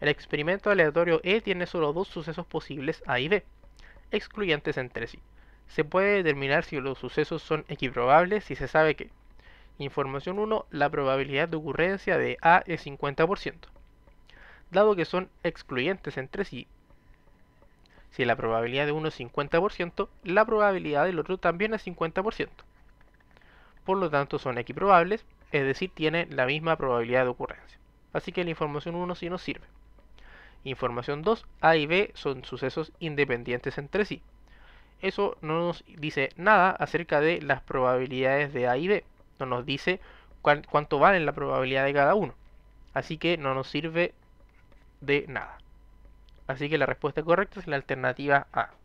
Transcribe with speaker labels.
Speaker 1: El experimento aleatorio E tiene solo dos sucesos posibles A y B, excluyentes entre sí. Se puede determinar si los sucesos son equiprobables si se sabe que Información 1. La probabilidad de ocurrencia de A es 50%. Dado que son excluyentes entre sí, si la probabilidad de uno es 50%, la probabilidad del otro también es 50%. Por lo tanto, son equiprobables, es decir, tienen la misma probabilidad de ocurrencia. Así que la información 1 sí nos sirve. Información 2, A y B son sucesos independientes entre sí. Eso no nos dice nada acerca de las probabilidades de A y B. No nos dice cuánto valen la probabilidad de cada uno. Así que no nos sirve de nada. Así que la respuesta correcta es la alternativa A.